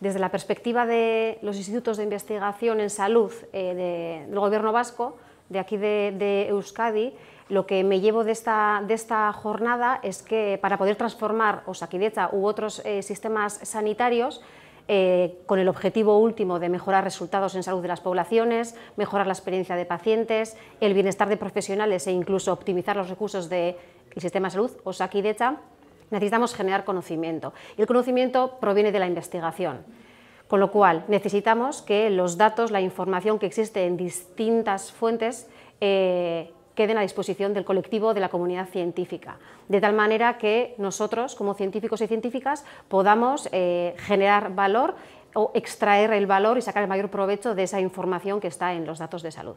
desde la perspectiva de los institutos de investigación en salud eh, del Gobierno vasco, de aquí de, Euskadi, lo que me llevo de esta, jornada es que para poder transformar Osakidecha u otros eh, sistemas sanitarios, eh, con el objetivo último de mejorar resultados en salud de las poblaciones, mejorar la experiencia de pacientes, el bienestar de profesionales e incluso optimizar los recursos del sistema de salud, Osakidecha, necesitamos generar conocimiento y el conocimiento proviene de la investigación. Con lo cual, necesitamos que los datos, la información que existe en distintas fuentes, eh, queden a disposición del colectivo de la comunidad científica, de tal manera que nosotros, como científicos y científicas, podamos eh, generar valor o extraer el valor y sacar el mayor provecho de esa información que está en los datos de salud.